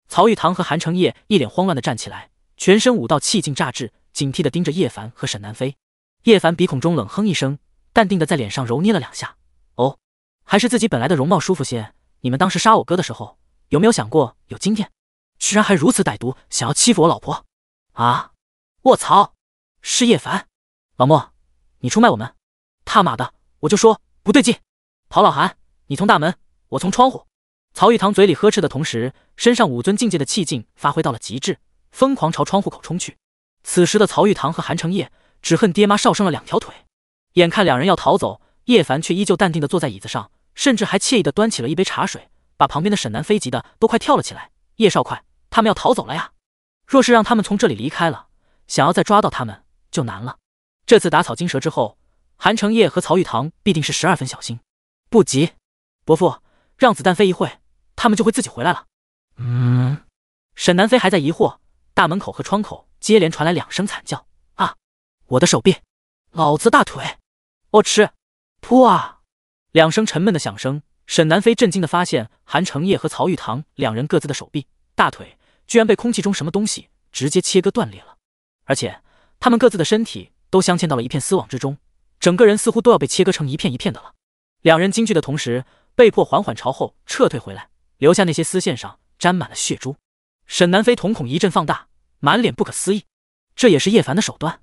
曹玉堂和韩承业一脸慌乱的站起来，全身武道气劲炸至，警惕的盯着叶凡和沈南飞。叶凡鼻孔中冷哼一声，淡定的在脸上揉捏了两下。哦，还是自己本来的容貌舒服些。你们当时杀我哥的时候，有没有想过有今天？居然还如此歹毒，想要欺负我老婆啊！我操！是叶凡，老莫，你出卖我们！他妈的，我就说不对劲！陶老韩，你从大门，我从窗户。曹玉堂嘴里呵斥的同时，身上五尊境界的气劲发挥到了极致，疯狂朝窗户口冲去。此时的曹玉堂和韩成业只恨爹妈少生了两条腿。眼看两人要逃走，叶凡却依旧淡定的坐在椅子上，甚至还惬意的端起了一杯茶水，把旁边的沈南飞急的都快跳了起来。叶少，快！他们要逃走了呀！若是让他们从这里离开了，想要再抓到他们就难了。这次打草惊蛇之后，韩成业和曹玉堂必定是十二分小心。不急，伯父，让子弹飞一会，他们就会自己回来了。嗯。沈南飞还在疑惑，大门口和窗口接连传来两声惨叫：啊，我的手臂！老子大腿！哦吃！噗啊！两声沉闷的响声，沈南飞震惊的发现，韩成业和曹玉堂两人各自的手臂、大腿。居然被空气中什么东西直接切割断裂了，而且他们各自的身体都镶嵌到了一片丝网之中，整个人似乎都要被切割成一片一片的了。两人惊惧的同时，被迫缓缓朝后撤退回来，留下那些丝线上沾满了血珠。沈南飞瞳孔一阵放大，满脸不可思议。这也是叶凡的手段，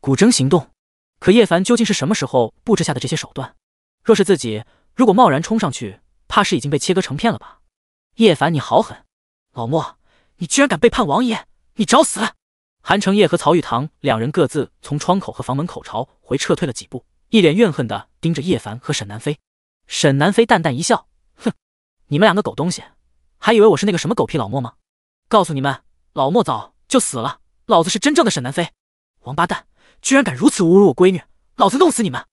古筝行动。可叶凡究竟是什么时候布置下的这些手段？若是自己如果贸然冲上去，怕是已经被切割成片了吧？叶凡，你好狠！老莫。你居然敢背叛王爷！你找死！韩承业和曹玉堂两人各自从窗口和房门口朝回撤退了几步，一脸怨恨的盯着叶凡和沈南飞。沈南飞淡淡一笑，哼，你们两个狗东西，还以为我是那个什么狗屁老莫吗？告诉你们，老莫早就死了，老子是真正的沈南飞！王八蛋，居然敢如此侮辱我闺女，老子弄死你们！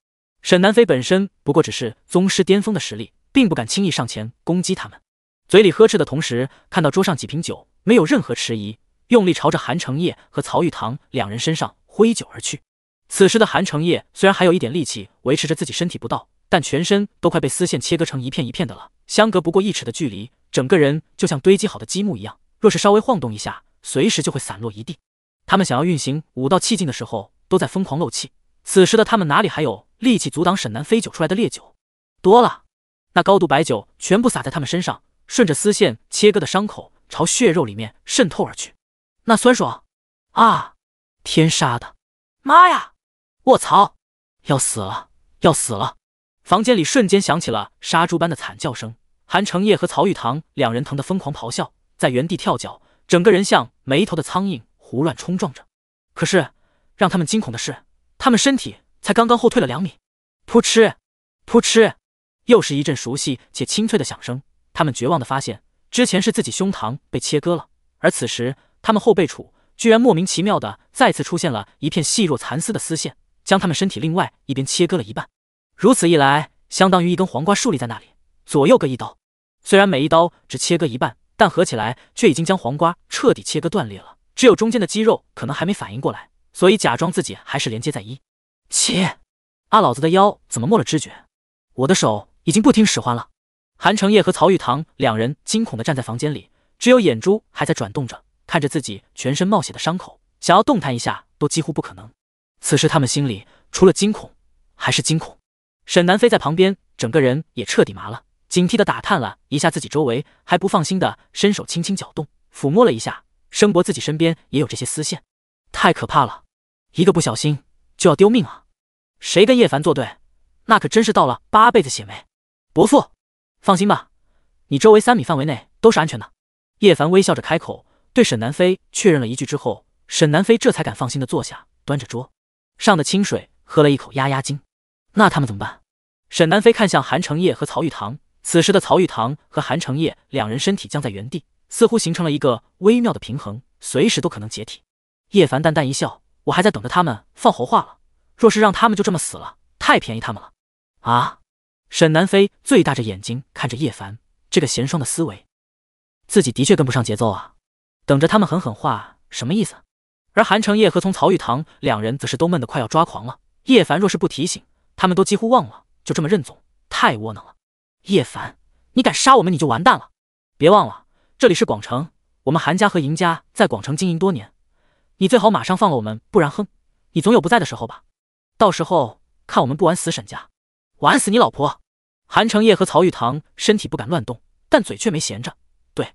沈南飞本身不过只是宗师巅峰的实力，并不敢轻易上前攻击他们，嘴里呵斥的同时，看到桌上几瓶酒。没有任何迟疑，用力朝着韩成业和曹玉堂两人身上挥酒而去。此时的韩成业虽然还有一点力气维持着自己身体不倒，但全身都快被丝线切割成一片一片的了，相隔不过一尺的距离，整个人就像堆积好的积木一样，若是稍微晃动一下，随时就会散落一地。他们想要运行五道气劲的时候，都在疯狂漏气。此时的他们哪里还有力气阻挡沈南飞酒出来的烈酒？多了，那高度白酒全部洒在他们身上，顺着丝线切割的伤口。朝血肉里面渗透而去，那酸爽啊！天杀的，妈呀！卧槽！要死了，要死了！房间里瞬间响起了杀猪般的惨叫声，韩成业和曹玉堂两人疼得疯狂咆哮，在原地跳脚，整个人像没头的苍蝇，胡乱冲撞着。可是让他们惊恐的是，他们身体才刚刚后退了两米，噗嗤，噗嗤，又是一阵熟悉且清脆的响声。他们绝望的发现。之前是自己胸膛被切割了，而此时他们后背处居然莫名其妙的再次出现了一片细若蚕丝的丝线，将他们身体另外一边切割了一半。如此一来，相当于一根黄瓜竖立在那里，左右各一刀。虽然每一刀只切割一半，但合起来却已经将黄瓜彻底切割断裂了。只有中间的肌肉可能还没反应过来，所以假装自己还是连接在一切。阿老子的腰怎么没了知觉？我的手已经不听使唤了。韩成业和曹玉堂两人惊恐地站在房间里，只有眼珠还在转动着，看着自己全身冒血的伤口，想要动弹一下都几乎不可能。此时他们心里除了惊恐还是惊恐。沈南飞在旁边，整个人也彻底麻了，警惕地打探了一下自己周围，还不放心地伸手轻轻搅动，抚摸了一下。生伯自己身边也有这些丝线，太可怕了，一个不小心就要丢命啊！谁跟叶凡作对，那可真是倒了八辈子血霉，伯父。放心吧，你周围三米范围内都是安全的。叶凡微笑着开口，对沈南飞确认了一句之后，沈南飞这才敢放心的坐下，端着桌上的清水喝了一口压压惊。那他们怎么办？沈南飞看向韩成业和曹玉堂，此时的曹玉堂和韩成业两人身体僵在原地，似乎形成了一个微妙的平衡，随时都可能解体。叶凡淡淡一笑：“我还在等着他们放猴话了，若是让他们就这么死了，太便宜他们了。”啊！沈南飞最大着眼睛看着叶凡，这个贤霜的思维，自己的确跟不上节奏啊！等着他们狠狠话什么意思？而韩成业和从曹玉堂两人则是都闷得快要抓狂了。叶凡若是不提醒，他们都几乎忘了，就这么认总太窝囊了。叶凡，你敢杀我们，你就完蛋了！别忘了，这里是广城，我们韩家和赢家在广城经营多年，你最好马上放了我们，不然哼，你总有不在的时候吧？到时候看我们不玩死沈家，玩死你老婆！韩成业和曹玉堂身体不敢乱动，但嘴却没闲着。对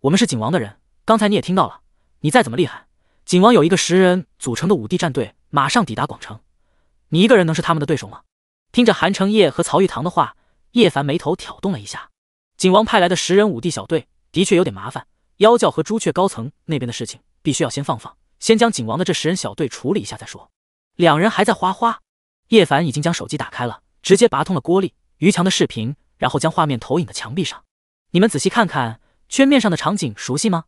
我们是景王的人，刚才你也听到了。你再怎么厉害，景王有一个十人组成的五帝战队，马上抵达广城，你一个人能是他们的对手吗？听着韩成业和曹玉堂的话，叶凡眉头挑动了一下。景王派来的十人五帝小队的确有点麻烦。妖教和朱雀高层那边的事情必须要先放放，先将景王的这十人小队处理一下再说。两人还在花花，叶凡已经将手机打开了，直接拔通了郭立。于强的视频，然后将画面投影的墙壁上。你们仔细看看圈面上的场景，熟悉吗？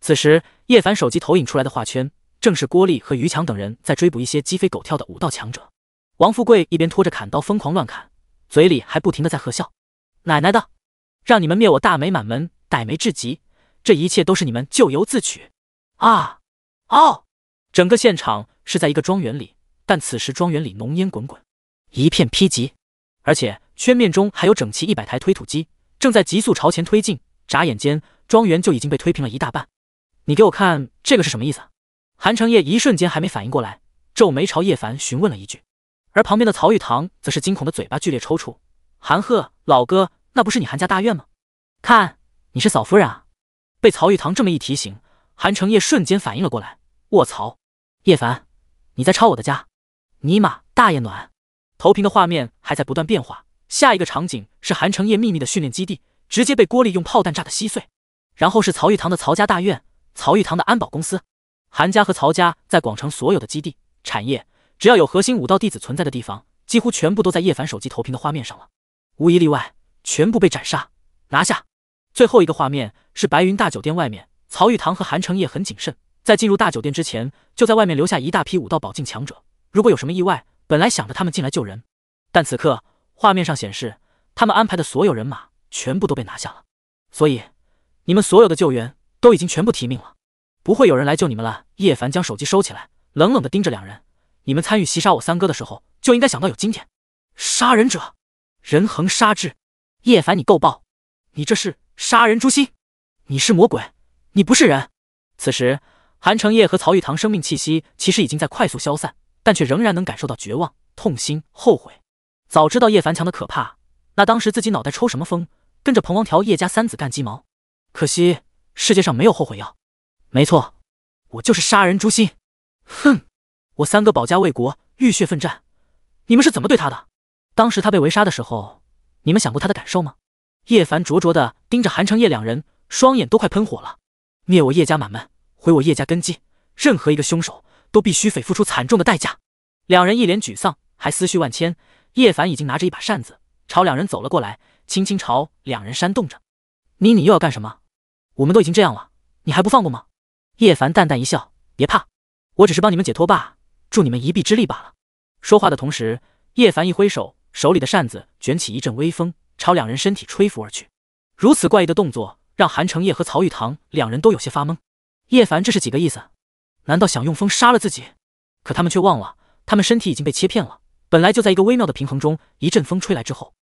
此时，叶凡手机投影出来的画圈，正是郭丽和于强等人在追捕一些鸡飞狗跳的武道强者。王富贵一边拖着砍刀疯狂乱砍，嘴里还不停的在喝笑：“奶奶的，让你们灭我大美满门，歹梅至极，这一切都是你们咎由自取！”啊，哦，整个现场是在一个庄园里，但此时庄园里浓烟滚滚，一片披急，而且。圈面中还有整齐一百台推土机正在急速朝前推进，眨眼间庄园就已经被推平了一大半。你给我看这个是什么意思？韩成业一瞬间还没反应过来，皱眉朝叶凡询问了一句。而旁边的曹玉堂则是惊恐的嘴巴剧烈抽搐。韩赫老哥，那不是你韩家大院吗？看你是嫂夫人啊！被曹玉堂这么一提醒，韩成业瞬间反应了过来。卧槽！叶凡，你在抄我的家？尼玛大爷暖！投屏的画面还在不断变化。下一个场景是韩城业秘密的训练基地，直接被郭丽用炮弹炸得稀碎。然后是曹玉堂的曹家大院、曹玉堂的安保公司、韩家和曹家在广城所有的基地、产业，只要有核心武道弟子存在的地方，几乎全部都在叶凡手机投屏的画面上了，无一例外，全部被斩杀拿下。最后一个画面是白云大酒店外面，曹玉堂和韩城业很谨慎，在进入大酒店之前，就在外面留下一大批武道宝境强者。如果有什么意外，本来想着他们进来救人，但此刻。画面上显示，他们安排的所有人马全部都被拿下了，所以你们所有的救援都已经全部提命了，不会有人来救你们了。叶凡将手机收起来，冷冷的盯着两人，你们参与袭杀我三哥的时候，就应该想到有今天。杀人者，人恒杀之。叶凡，你够暴，你这是杀人诛心，你是魔鬼，你不是人。此时，韩成业和曹玉堂生命气息其实已经在快速消散，但却仍然能感受到绝望、痛心、后悔。早知道叶凡强的可怕，那当时自己脑袋抽什么风，跟着彭王条、叶家三子干鸡毛？可惜世界上没有后悔药。没错，我就是杀人诛心。哼，我三哥保家卫国，浴血奋战，你们是怎么对他的？当时他被围杀的时候，你们想过他的感受吗？叶凡灼灼的盯着韩成业两人，双眼都快喷火了。灭我叶家满门，毁我叶家根基，任何一个凶手都必须得付出惨重的代价。两人一脸沮丧，还思绪万千。叶凡已经拿着一把扇子，朝两人走了过来，轻轻朝两人扇动着。你你又要干什么？我们都已经这样了，你还不放过吗？叶凡淡淡一笑，别怕，我只是帮你们解脱罢了，助你们一臂之力罢了。说话的同时，叶凡一挥手，手里的扇子卷起一阵微风，朝两人身体吹拂而去。如此怪异的动作，让韩城业和曹玉堂两人都有些发懵。叶凡这是几个意思？难道想用风杀了自己？可他们却忘了，他们身体已经被切片了。本来就在一个微妙的平衡中，一阵风吹来之后。